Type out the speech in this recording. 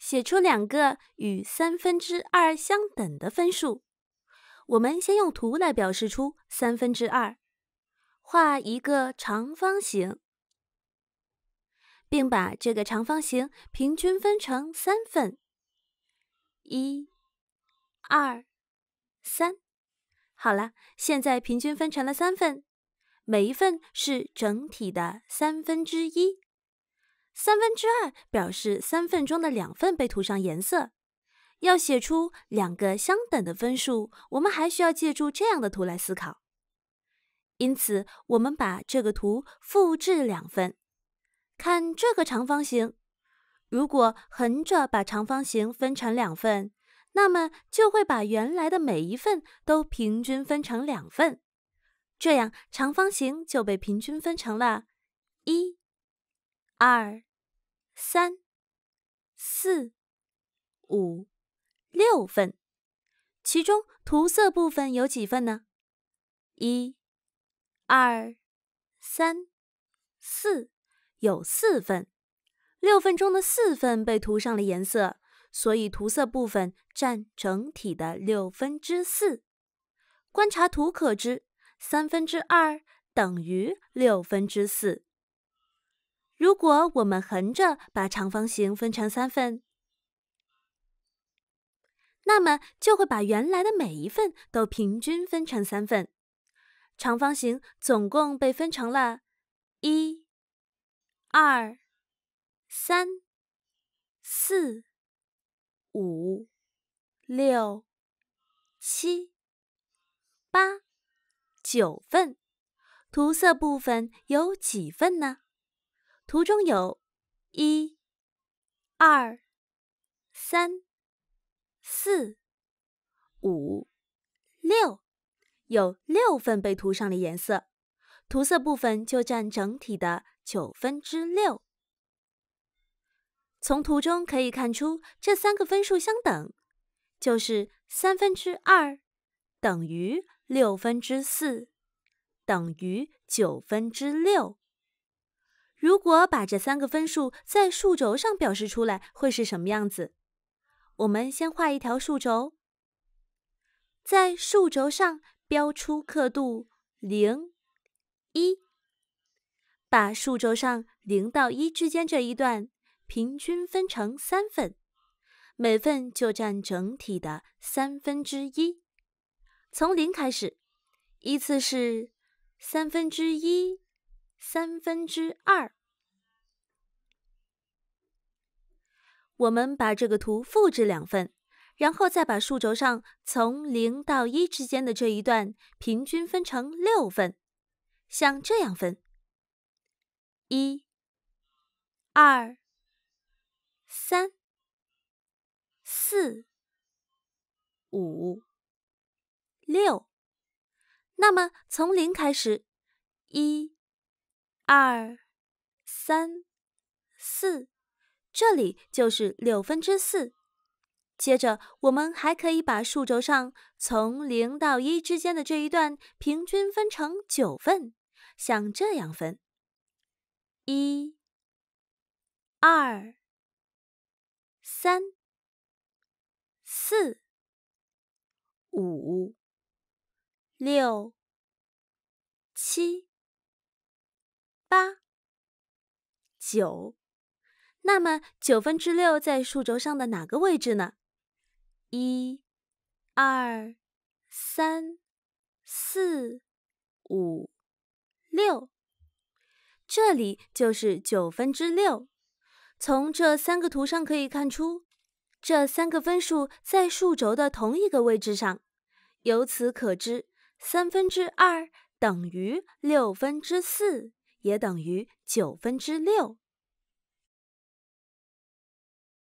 写出两个与三分之二相等的分数。我们先用图来表示出三分之二，画一个长方形，并把这个长方形平均分成三份，一、二、三。好了，现在平均分成了三份，每一份是整体的三分之一。三分之二表示三份中的两份被涂上颜色。要写出两个相等的分数，我们还需要借助这样的图来思考。因此，我们把这个图复制两份。看这个长方形，如果横着把长方形分成两份，那么就会把原来的每一份都平均分成两份。这样，长方形就被平均分成了，一，二。三、四、五、六份，其中涂色部分有几份呢？一、二、三、四，有四份。六份中的四份被涂上了颜色，所以涂色部分占整体的六分之四。观察图可知，三分之二等于六分之四。如果我们横着把长方形分成三份，那么就会把原来的每一份都平均分成三份。长方形总共被分成了一、二、三、四、五、六、七、八、九份。涂色部分有几份呢？图中有，一、二、三、四、五、六，有六份被涂上了颜色，涂色部分就占整体的九分之六。从图中可以看出，这三个分数相等，就是三分之二等于六分之四等于九分之六。如果把这三个分数在数轴上表示出来，会是什么样子？我们先画一条数轴，在数轴上标出刻度零、一，把数轴上零到一之间这一段平均分成三份，每份就占整体的三分之一。从零开始，依次是三分之一。三分之二，我们把这个图复制两份，然后再把数轴上从零到一之间的这一段平均分成六份，像这样分：一、二、三、四、五、六。那么从零开始，一。二、三、四，这里就是六分之四。接着，我们还可以把数轴上从零到一之间的这一段平均分成九份，像这样分：一、二、三、四、五、六、七。八、九，那么九分之六在数轴上的哪个位置呢？一、二、三、四、五、六，这里就是九分之六。从这三个图上可以看出，这三个分数在数轴的同一个位置上。由此可知，三分之二等于六分之四。也等于九分之六。